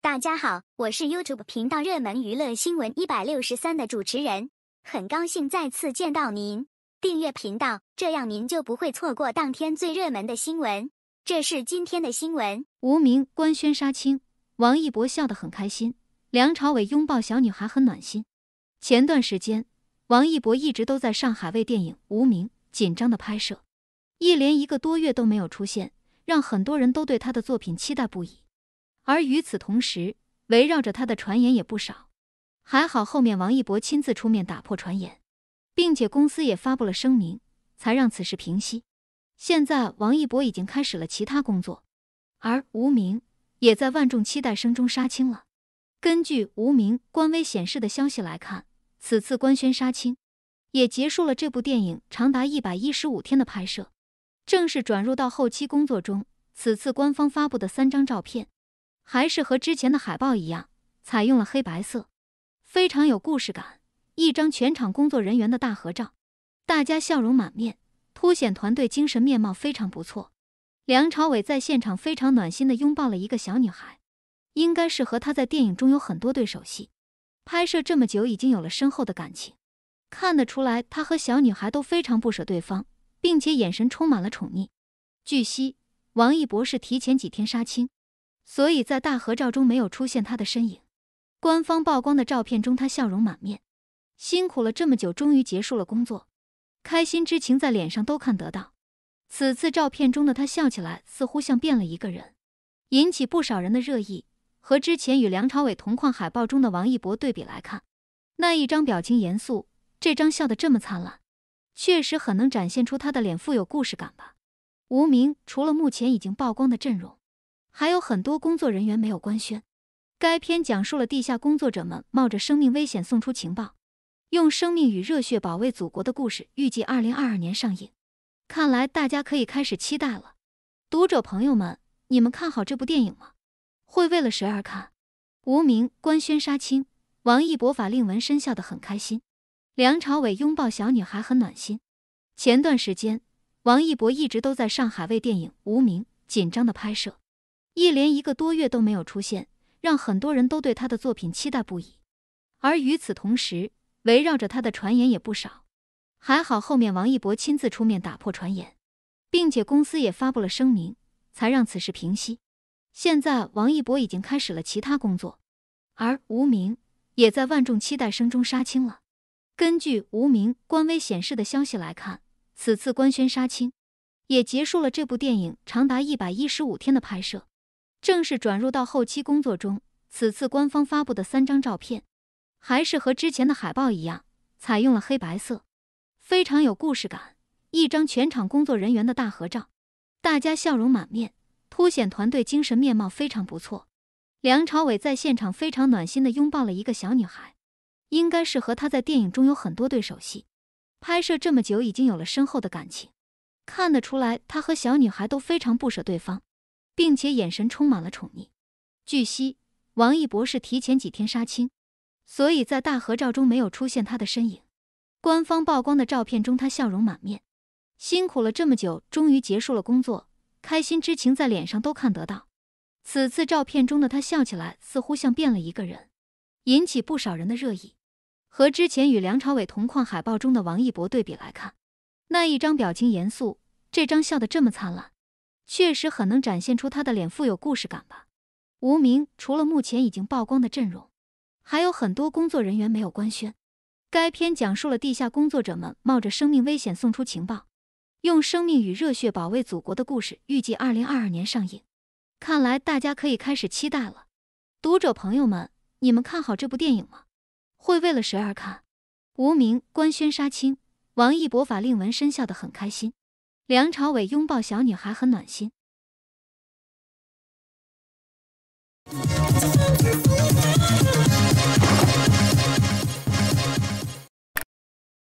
大家好，我是 YouTube 频道热门娱乐新闻一百六十三的主持人，很高兴再次见到您。订阅频道，这样您就不会错过当天最热门的新闻。这是今天的新闻：《无名》官宣杀青，王一博笑得很开心；梁朝伟拥抱小女孩很暖心。前段时间，王一博一直都在上海为电影《无名》紧张的拍摄，一连一个多月都没有出现，让很多人都对他的作品期待不已。而与此同时，围绕着他的传言也不少。还好，后面王一博亲自出面打破传言，并且公司也发布了声明，才让此事平息。现在，王一博已经开始了其他工作，而《无名》也在万众期待声中杀青了。根据《无名》官微显示的消息来看，此次官宣杀青，也结束了这部电影长达一百一十五天的拍摄，正式转入到后期工作中。此次官方发布的三张照片。还是和之前的海报一样，采用了黑白色，非常有故事感。一张全场工作人员的大合照，大家笑容满面，凸显团队精神面貌非常不错。梁朝伟在现场非常暖心的拥抱了一个小女孩，应该是和他在电影中有很多对手戏，拍摄这么久已经有了深厚的感情。看得出来，他和小女孩都非常不舍对方，并且眼神充满了宠溺。据悉，王一博是提前几天杀青。所以在大合照中没有出现他的身影，官方曝光的照片中他笑容满面，辛苦了这么久终于结束了工作，开心之情在脸上都看得到。此次照片中的他笑起来似乎像变了一个人，引起不少人的热议。和之前与梁朝伟同框海报中的王一博对比来看，那一张表情严肃，这张笑得这么灿烂，确实很能展现出他的脸富有故事感吧。无名除了目前已经曝光的阵容。还有很多工作人员没有官宣。该片讲述了地下工作者们冒着生命危险送出情报，用生命与热血保卫祖国的故事。预计二零二二年上映，看来大家可以开始期待了。读者朋友们，你们看好这部电影吗？会为了谁而看？《无名》官宣杀青，王一博法令纹深笑得很开心，梁朝伟拥抱小女孩很暖心。前段时间，王一博一直都在上海为电影《无名》紧张的拍摄。一连一个多月都没有出现，让很多人都对他的作品期待不已。而与此同时，围绕着他的传言也不少。还好，后面王一博亲自出面打破传言，并且公司也发布了声明，才让此事平息。现在，王一博已经开始了其他工作，而《无名》也在万众期待声中杀青了。根据《无名》官微显示的消息来看，此次官宣杀青，也结束了这部电影长达一百一十五天的拍摄。正式转入到后期工作中。此次官方发布的三张照片，还是和之前的海报一样，采用了黑白色，非常有故事感。一张全场工作人员的大合照，大家笑容满面，凸显团队精神面貌非常不错。梁朝伟在现场非常暖心的拥抱了一个小女孩，应该是和他在电影中有很多对手戏，拍摄这么久已经有了深厚的感情，看得出来他和小女孩都非常不舍对方。并且眼神充满了宠溺。据悉，王一博是提前几天杀青，所以在大合照中没有出现他的身影。官方曝光的照片中，他笑容满面，辛苦了这么久，终于结束了工作，开心之情在脸上都看得到。此次照片中的他笑起来似乎像变了一个人，引起不少人的热议。和之前与梁朝伟同框海报中的王一博对比来看，那一张表情严肃，这张笑得这么灿烂。确实很能展现出他的脸富有故事感吧。无名除了目前已经曝光的阵容，还有很多工作人员没有官宣。该片讲述了地下工作者们冒着生命危险送出情报，用生命与热血保卫祖国的故事。预计二零二二年上映，看来大家可以开始期待了。读者朋友们，你们看好这部电影吗？会为了谁而看？无名官宣杀青，王一博法令纹深笑得很开心。梁朝伟拥抱小女孩很暖心。